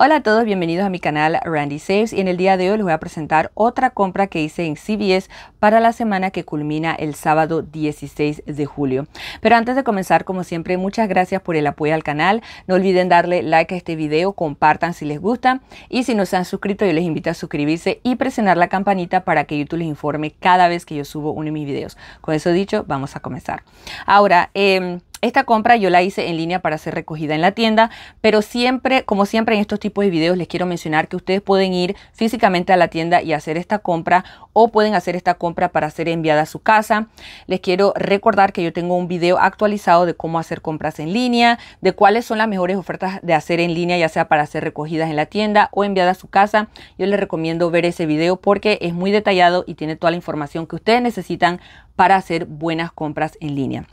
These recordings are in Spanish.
Hola a todos, bienvenidos a mi canal Randy Saves y en el día de hoy les voy a presentar otra compra que hice en CBS para la semana que culmina el sábado 16 de julio. Pero antes de comenzar, como siempre, muchas gracias por el apoyo al canal. No olviden darle like a este video, compartan si les gusta y si no se han suscrito yo les invito a suscribirse y presionar la campanita para que YouTube les informe cada vez que yo subo uno de mis videos. Con eso dicho, vamos a comenzar. Ahora, eh, esta compra yo la hice en línea para ser recogida en la tienda, pero siempre, como siempre en estos tipos de videos, les quiero mencionar que ustedes pueden ir físicamente a la tienda y hacer esta compra o pueden hacer esta compra para ser enviada a su casa. Les quiero recordar que yo tengo un video actualizado de cómo hacer compras en línea, de cuáles son las mejores ofertas de hacer en línea, ya sea para ser recogidas en la tienda o enviadas a su casa. Yo les recomiendo ver ese video porque es muy detallado y tiene toda la información que ustedes necesitan para hacer buenas compras en línea.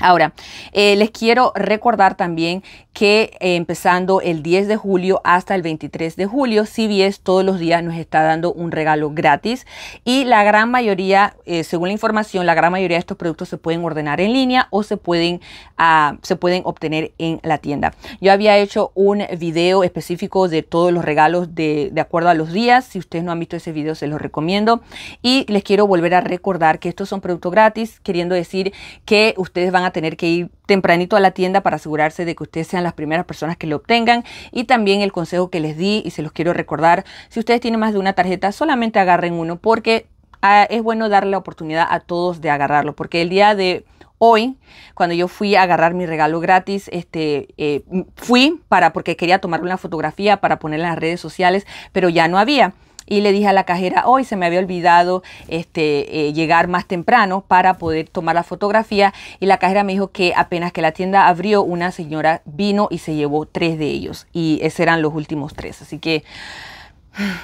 Ahora, eh, les quiero recordar también que eh, empezando el 10 de julio hasta el 23 de julio, CBS todos los días nos está dando un regalo gratis y la gran mayoría, eh, según la información, la gran mayoría de estos productos se pueden ordenar en línea o se pueden, ah, se pueden obtener en la tienda. Yo había hecho un video específico de todos los regalos de, de acuerdo a los días. Si ustedes no han visto ese video, se los recomiendo. Y les quiero volver a recordar que estos son productos gratis, queriendo decir que ustedes van a tener que ir tempranito a la tienda para asegurarse de que ustedes sean las primeras personas que lo obtengan. Y también el consejo que les di y se los quiero recordar, si ustedes tienen más de una tarjeta, solamente agarren uno porque ah, es bueno darle la oportunidad a todos de agarrarlo, porque el día de hoy, cuando yo fui a agarrar mi regalo gratis, este, eh, fui para porque quería tomar una fotografía para ponerla en las redes sociales, pero ya no había y le dije a la cajera, hoy se me había olvidado este, eh, llegar más temprano para poder tomar la fotografía y la cajera me dijo que apenas que la tienda abrió, una señora vino y se llevó tres de ellos y esos eran los últimos tres, así que,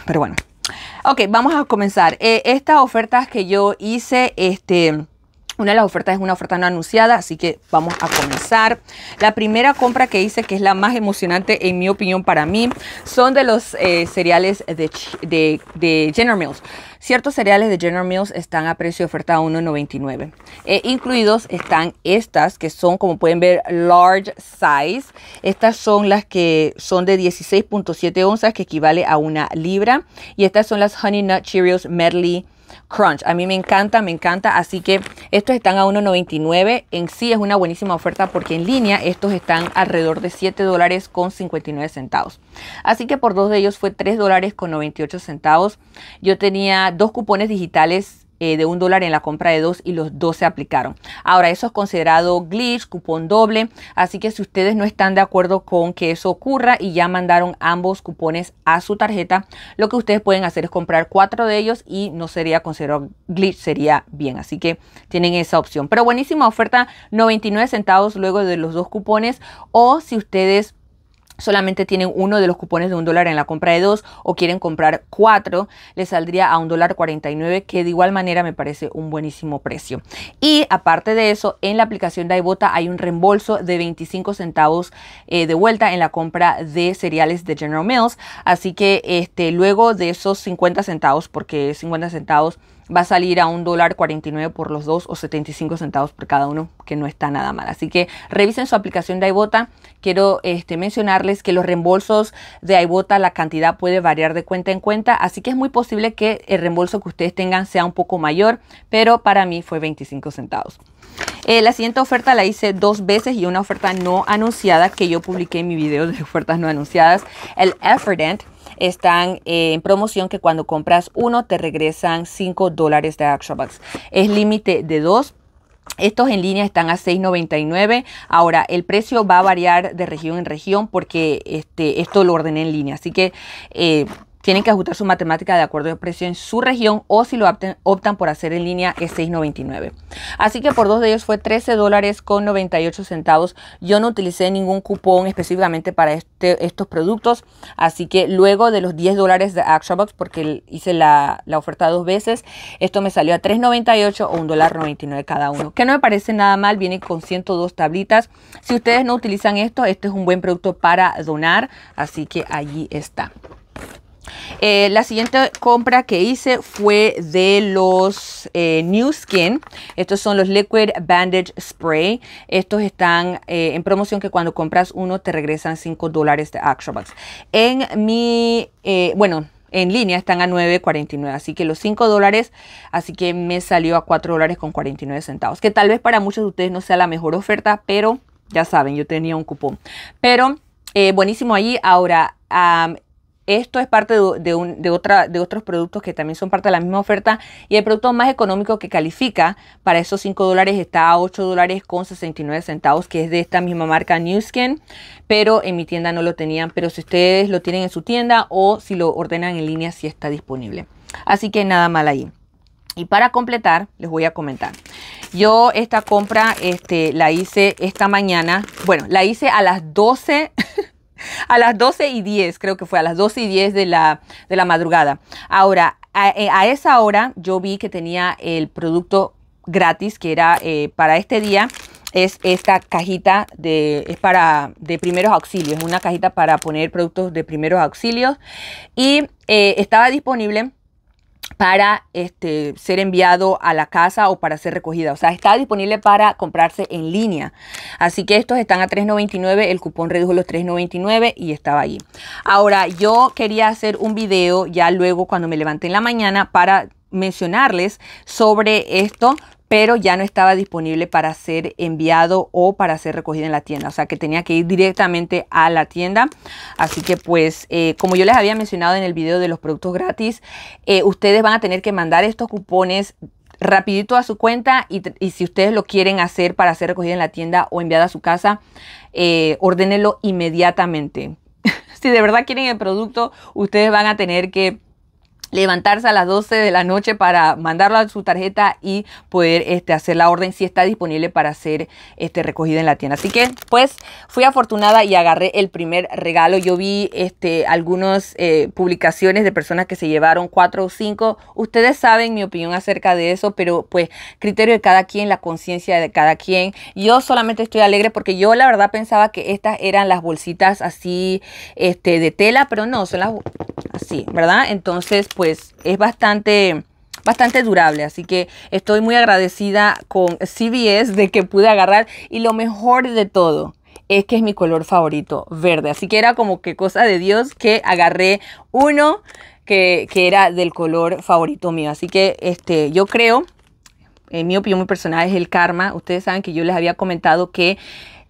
pero bueno. Ok, vamos a comenzar. Eh, estas ofertas que yo hice, este una de las ofertas es una oferta no anunciada, así que vamos a comenzar. La primera compra que hice, que es la más emocionante en mi opinión para mí, son de los eh, cereales de, de, General Mills. Ciertos cereales de General Mills están a precio de oferta 1.99. Eh, incluidos están estas que son, como pueden ver, large size. Estas son las que son de 16.7 onzas, que equivale a una libra. Y estas son las Honey Nut Cheerios Medley Crunch. A mí me encanta, me encanta. Así que estos están a 1.99. En sí es una buenísima oferta porque en línea estos están alrededor de 7 con 59 centavos. Así que por dos de ellos fue 3 con 98 centavos. Yo tenía dos cupones digitales eh, de un dólar en la compra de dos y los dos se aplicaron. Ahora, eso es considerado glitch, cupón doble, así que si ustedes no están de acuerdo con que eso ocurra y ya mandaron ambos cupones a su tarjeta, lo que ustedes pueden hacer es comprar cuatro de ellos y no sería considerado glitch, sería bien. Así que tienen esa opción. Pero buenísima oferta, 99 centavos luego de los dos cupones o si ustedes solamente tienen uno de los cupones de un dólar en la compra de dos o quieren comprar cuatro, les saldría a un dólar 49, que de igual manera me parece un buenísimo precio. Y aparte de eso, en la aplicación de iBota hay un reembolso de 25 centavos eh, de vuelta en la compra de cereales de General Mills. Así que este, luego de esos 50 centavos, porque 50 centavos va a salir a $1.49 por los dos o 75 centavos por cada uno, que no está nada mal. Así que revisen su aplicación de iBota. Quiero este, mencionarles que los reembolsos de iBota, la cantidad puede variar de cuenta en cuenta, así que es muy posible que el reembolso que ustedes tengan sea un poco mayor, pero para mí fue 25 centavos. Eh, la siguiente oferta la hice dos veces y una oferta no anunciada que yo publiqué en mi video de ofertas no anunciadas, el Efferdent están en promoción que cuando compras uno te regresan 5 dólares de Action Es límite de 2. Estos en línea están a $6.99. Ahora, el precio va a variar de región en región porque este, esto lo ordené en línea. Así que eh, tienen que ajustar su matemática de acuerdo al precio en su región o si lo optan por hacer en línea es 6.99. Así que por dos de ellos fue 13 dólares con 98 centavos. Yo no utilicé ningún cupón específicamente para este, estos productos, así que luego de los 10 dólares de ActionBox, porque hice la, la oferta dos veces, esto me salió a 3.98 o $1.99 cada uno, que no me parece nada mal, viene con 102 tablitas. Si ustedes no utilizan esto, este es un buen producto para donar, así que allí está. Eh, la siguiente compra que hice fue de los eh, New Skin. Estos son los Liquid Bandage Spray. Estos están eh, en promoción que cuando compras uno te regresan 5 dólares de ActionBox. En mi, bueno, en línea están a 9.49, así que los 5 dólares, así que me salió a 4 dólares con 49 centavos, que tal vez para muchos de ustedes no sea la mejor oferta, pero ya saben, yo tenía un cupón. Pero buenísimo allí. Ahora, esto es parte de, otra, de otros productos que también son parte de la misma oferta y el producto más económico que califica para esos 5 dólares está a 8 dólares con 69 centavos, que es de esta misma marca New Skin, pero en mi tienda no lo tenían, pero si ustedes lo tienen en su tienda o si lo ordenan en línea, si sí está disponible. Así que nada mal ahí. Y para completar, les voy a comentar. Yo esta compra este, la hice esta mañana. Bueno, la hice a las 12 a las 12 y 10, creo que fue a las 12 y 10 de la, de la madrugada. Ahora, eh, a, esa hora yo vi que tenía el producto gratis que era eh, para este día es esta cajita de es para de primeros auxilios una cajita para poner productos de primeros auxilios y eh, estaba disponible para este, ser enviado a la casa o para ser recogida. O sea, está disponible para comprarse en línea. Así que estos están a $3.99. El cupón redujo los $3.99 y estaba ahí. Ahora, yo quería hacer un video ya luego cuando me levanté en la mañana para mencionarles sobre esto, pero ya no estaba disponible para ser enviado o para ser recogido en la tienda. O sea que tenía que ir directamente a la tienda. Así que pues, eh, como yo les había mencionado en el video de los productos gratis, eh, ustedes van a tener que mandar estos cupones rapidito a su cuenta y, si ustedes lo quieren hacer para ser recogido en la tienda o enviado a su casa, eh, ordenenlo inmediatamente. si de verdad quieren el producto, ustedes van a tener que levantarse a las 12 de la noche para mandarla a su tarjeta y poder este, hacer la orden si está disponible para ser este, recogida en la tienda. Así que pues fui afortunada y agarré el primer regalo. Yo vi este, algunas eh, publicaciones de personas que se llevaron cuatro o cinco. Ustedes saben mi opinión acerca de eso, pero pues criterio de cada quien, la conciencia de cada quien. Yo solamente estoy alegre porque yo la verdad pensaba que estas eran las bolsitas así este, de tela, pero no, son las así, ¿verdad? Entonces, pues es bastante bastante durable, así que estoy muy agradecida con CBS de que pude agarrar y lo mejor de todo es que es mi color favorito, verde, así que era como que cosa de Dios que agarré uno que, que era del color favorito mío, así que este, yo creo en mi opinión muy personal es el karma. Ustedes saben que yo les había comentado que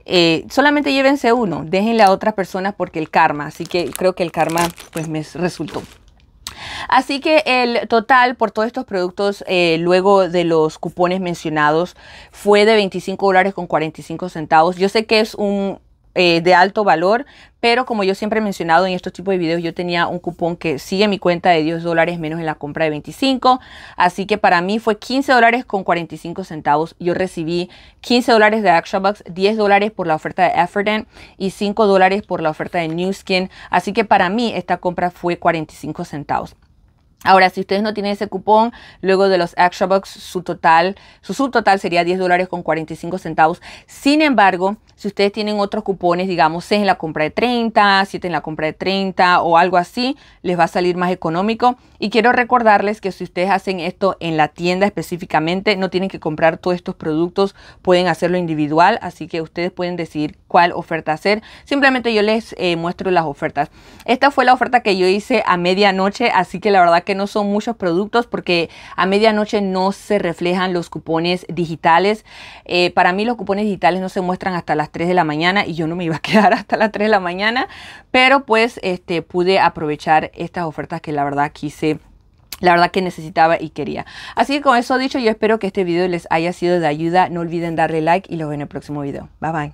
eh, solamente llévense uno, déjenle a otras personas porque el karma, así que creo que el karma pues me resultó. Así que el total por todos estos productos, eh, luego de los cupones mencionados, fue de 25 dólares con 45 centavos. Yo sé que es un eh, de alto valor, pero como yo siempre he mencionado en estos tipos de videos, yo tenía un cupón que sigue mi cuenta de 10 dólares menos en la compra de 25, así que para mí fue 15 dólares con 45 centavos. Yo recibí 15 dólares de Action 10 dólares por la oferta de Efforten y 5 dólares por la oferta de New Skin, así que para mí esta compra fue 45 centavos. Ahora, si ustedes no tienen ese cupón, luego de los Extra Bucks, su total, su subtotal sería 10 dólares con 45 centavos. Sin embargo, si ustedes tienen otros cupones, digamos 6 en la compra de 30, 7 en la compra de 30 o algo así, les va a salir más económico. Y quiero recordarles que si ustedes hacen esto en la tienda específicamente, no tienen que comprar todos estos productos, pueden hacerlo individual, así que ustedes pueden decidir cuál oferta hacer. Simplemente yo les eh, muestro las ofertas. Esta fue la oferta que yo hice a medianoche, así que la verdad que no son muchos productos porque a medianoche no se reflejan los cupones digitales. Eh, para mí los cupones digitales no se muestran hasta las 3 de la mañana y yo no me iba a quedar hasta las 3 de la mañana, pero pues este, pude aprovechar estas ofertas que la verdad quise la verdad que necesitaba y quería. Así que con eso dicho, yo espero que este video les haya sido de ayuda. No olviden darle like y los veo en el próximo video. Bye bye.